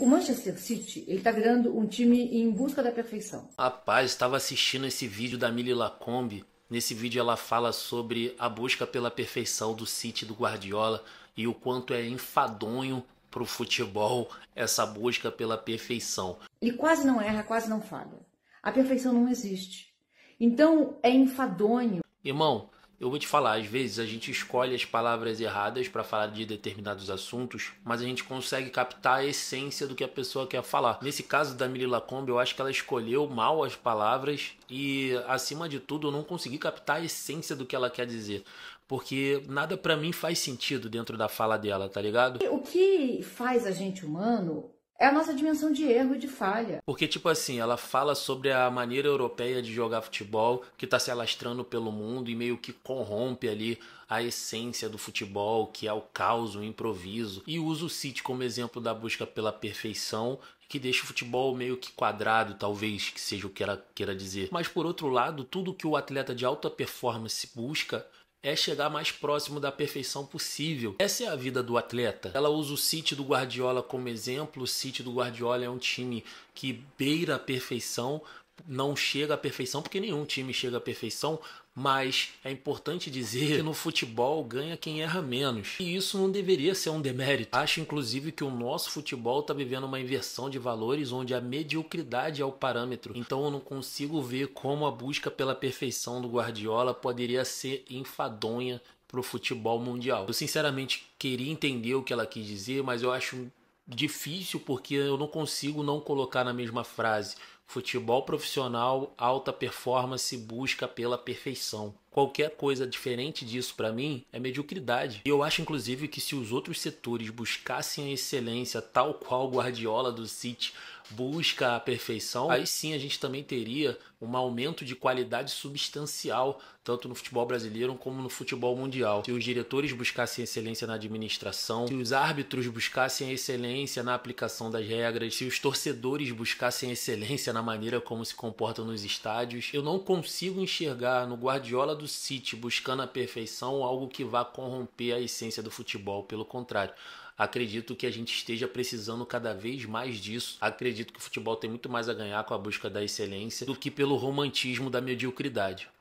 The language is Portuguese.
O Manchester City, ele tá virando um time em busca da perfeição. Rapaz, estava assistindo esse vídeo da Millie Lacombe. Nesse vídeo ela fala sobre a busca pela perfeição do City do Guardiola e o quanto é enfadonho pro futebol essa busca pela perfeição. Ele quase não erra, quase não falha. A perfeição não existe. Então é enfadonho. Irmão, eu vou te falar, às vezes a gente escolhe as palavras erradas para falar de determinados assuntos, mas a gente consegue captar a essência do que a pessoa quer falar. Nesse caso da Milly Lacombe, eu acho que ela escolheu mal as palavras e, acima de tudo, eu não consegui captar a essência do que ela quer dizer. Porque nada para mim faz sentido dentro da fala dela, tá ligado? O que faz a gente humano é a nossa dimensão de erro e de falha. Porque, tipo assim, ela fala sobre a maneira europeia de jogar futebol que está se alastrando pelo mundo e meio que corrompe ali a essência do futebol, que é o caos, o improviso. E usa o City como exemplo da busca pela perfeição, que deixa o futebol meio que quadrado, talvez, que seja o que ela queira dizer. Mas, por outro lado, tudo que o atleta de alta performance busca é chegar mais próximo da perfeição possível. Essa é a vida do atleta. Ela usa o City do Guardiola como exemplo. O City do Guardiola é um time que beira a perfeição, não chega à perfeição, porque nenhum time chega à perfeição, mas é importante dizer que no futebol ganha quem erra menos. E isso não deveria ser um demérito. Acho inclusive que o nosso futebol está vivendo uma inversão de valores onde a mediocridade é o parâmetro. Então eu não consigo ver como a busca pela perfeição do Guardiola poderia ser enfadonha para o futebol mundial. Eu sinceramente queria entender o que ela quis dizer, mas eu acho difícil porque eu não consigo não colocar na mesma frase Futebol profissional alta performance busca pela perfeição. Qualquer coisa diferente disso para mim é mediocridade. E eu acho inclusive que se os outros setores buscassem a excelência tal qual Guardiola do City busca a perfeição, aí sim a gente também teria um aumento de qualidade substancial, tanto no futebol brasileiro como no futebol mundial. Se os diretores buscassem excelência na administração, se os árbitros buscassem excelência na aplicação das regras, se os torcedores buscassem excelência na maneira como se comportam nos estádios, eu não consigo enxergar no Guardiola do do City buscando a perfeição, algo que vá corromper a essência do futebol, pelo contrário. Acredito que a gente esteja precisando cada vez mais disso. Acredito que o futebol tem muito mais a ganhar com a busca da excelência do que pelo romantismo da mediocridade.